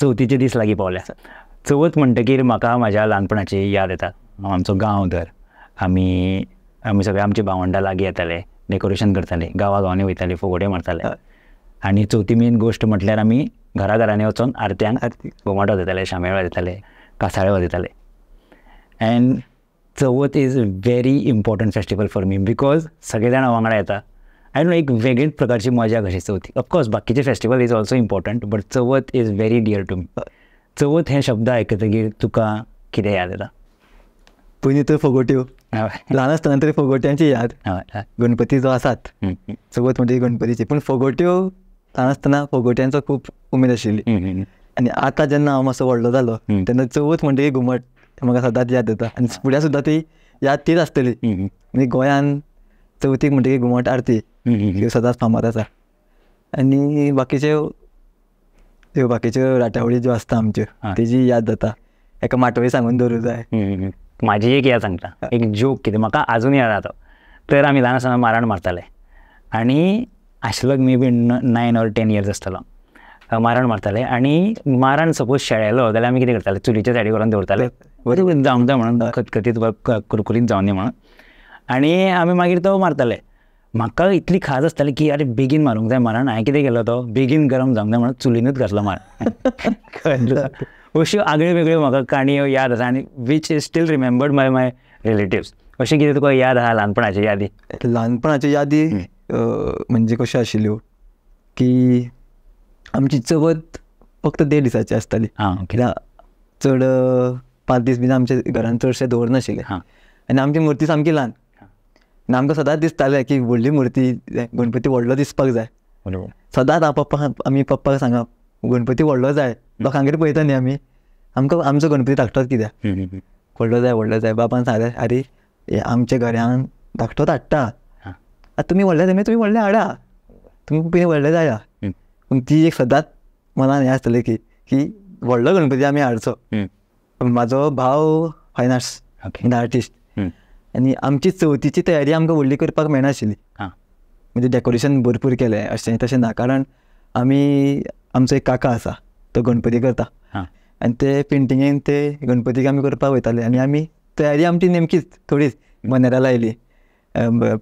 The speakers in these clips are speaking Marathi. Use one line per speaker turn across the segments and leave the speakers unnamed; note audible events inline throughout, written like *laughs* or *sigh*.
चवथीचे दीस लागीं पावल्या चवथ म्हणटकीर म्हाका म्हाज्या ल्हानपणाची याद येता आमचो गांव धर आमी आमी सगळे आमचे भावंडां लागीं येताले डेकोरेशन करताले गांवा गांवांनी वयताले फुगोटे मारताले आनी चवथी मेन गोश्ट म्हटल्यार आमी घरा घरांनी वचून आरत्यांक घुमट वाजयताले शामेळ वाजयताले कासाळे वाजयताले and Chavath is very important festival for me because सगळे जाणां वांगडा येता आय नो एक वेगळी प्रकारची मजा कशी चौथी ऑफकोर्स बाकीचे festival is also important but Chavath is very dear to me Chavath हे शब्द ऐकतगीर तुका कितें याद येतात पयलीं तर फोगोट्यो हो. ल्हान असताना तरी फोगोट्यांची याद गणपती जो आसात चवथ
म्हणजे गणपतीची पण फोगोट्यो हो, ल्हान असताना फोगोट्यांचो खूप उमेद आशिल्ली आणि आता जेन्ना म्हणजे हा मातसो व्हडलो जालो तेन्ना चवथ म्हणजे घुमट म्हाका सदांच याद येता आणि फुड्या सुद्धा ती याद तीच आसतली म्हणजे चवथीक म्हणटकीर घुमट आरती सदांच फामाद आसा आनी बाकीच्यो त्यो बाकीच्यो राटावळी ज्यो आसता आमच्यो तेजी
याद जाता एका माटोळी सांगून दवरूं जाय म्हाजी एक याद सांगता एक जोक कितें म्हाका आजून याद जाता तर आमी ल्हान आसतना मारण मारताले आनी आशिल्लो maybe nine or ten years आसतलो मारण मारताले आनी मारण सपोज शेळेलो जाल्यार आमी कितें करताले चुलीच्या सायडीक व्हरून दवरताले बरें जावंक जाय म्हणून खतखतीत वा कुरकुरीत जावं न्ही म्हणून आणि आम्ही मागीर तो मारताले म्हाका इतली खास आसताली की अरे बेगीन मारूंक जाय माराण हांवें कितें केलो तो बेगीन गरम जावंक जाय म्हणून चुलीनूच घातलो मार *laughs* अश्यो आगळ्यो वेगळ्यो म्हाका काणयो याद आसा आनी which is still remembered my my relatives अशें कितें तुका याद आसा ल्हानपणाची यादी ल्हानपणाच्यो यादी म्हणजे
कश्यो आशिल्ल्यो की आमची चवथ फक्त देड दिसाची आसताली कित्याक चड पांच दीस बीन आमच्या घरान चडशे दवरनाशिल्ले आनी आमची मुर्ती सामकी ल्हान आनी आमकां सदांच दिसतालें की व्हडली मुर्ती गणपती व्हडलो दिसपाक जाय सदांच हांव पप्पा आमी पप्पाक सांगप गणपती व्हडलो जाय लोकांगेर पळयता न्ही आमी आमकां आमचो गणपती धाकटोच कित्याक व्हडलो जाय व्हडलो जाय बाबान सांगले आरे आमच्या घरान धाकटो हाडटा आतां तुमी व्हडले जाय तुमी व्हडले हाडा तुमी पयलीं व्हडले जाया पूण ती एक सदांच मनान हें आसतलें की की व्हडलो गणपती आमी हाडचो म्हाजो भाव फायन आर्ट्स आर्टिस्ट आनी आमची चवथीची तयारी आमकां व्हडली करपाक मेळनाशिल्ली म्हणजे डेकोरेशन भरपूर केलें अशें तशें ना कारण आमी आमचो एक काका आसा तो गणपती करता आनी ते पेंटिंगेन ते गणपतीक आमी करपाक वयताले आनी आमी तयारी आमची नेमकीच थोडीच मनेरा लायली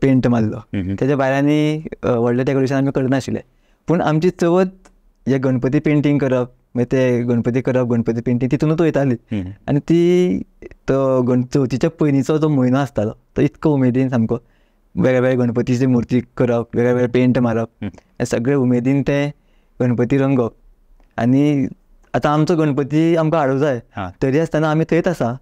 पेंट मारलो तेच्या भायर आनी व्हडलें डेकोरेशन आमी करनाशिल्लें पूण आमची चवथ हे गणपती पेंटींग करप मग ते गणपती करप गणपती पेंटी तिथूनच वयताली आली आणि ती तो गण चवथीच्या पयलींचो जो म्हयनो आसतालो तो इतको उमेदीन सामको वेगळ्या वेगळ्या गणपतीची मुर्ती करप वेगळ्या वेगळे पेंट मारप सगळे उमेदीन ते गणपती रंगप आणि आता आमचो गणपती आमकां हाडूंक जाय तरी आसतना आमी थंयच आसा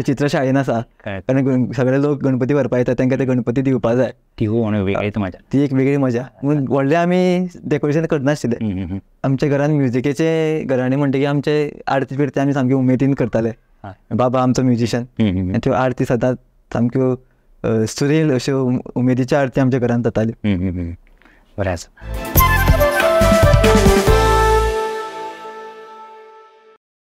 ते चित्र शाळेन आसा कारण सगळे लोक गणपती व्हरपा येतात त्यांना ते गणपती दिवपा जाय
ती हो वेगळीच मजा
ती एक वेगळी मजा म्हणून व्हडले आम्ही
डेकोरेशन करनाशिल्ले
आमच्या घरान म्युझिकेचे घराणे म्हणटकीर आमचे आरती बिरती आम्ही सामकी उमेदीन करताले बाबा आमचो म्युझिशियन त्यो आरती सदांच सामक्यो सुरेल अश्यो उमेदीच्यो आरती आमच्या घरान जाताल्यो बरें आसा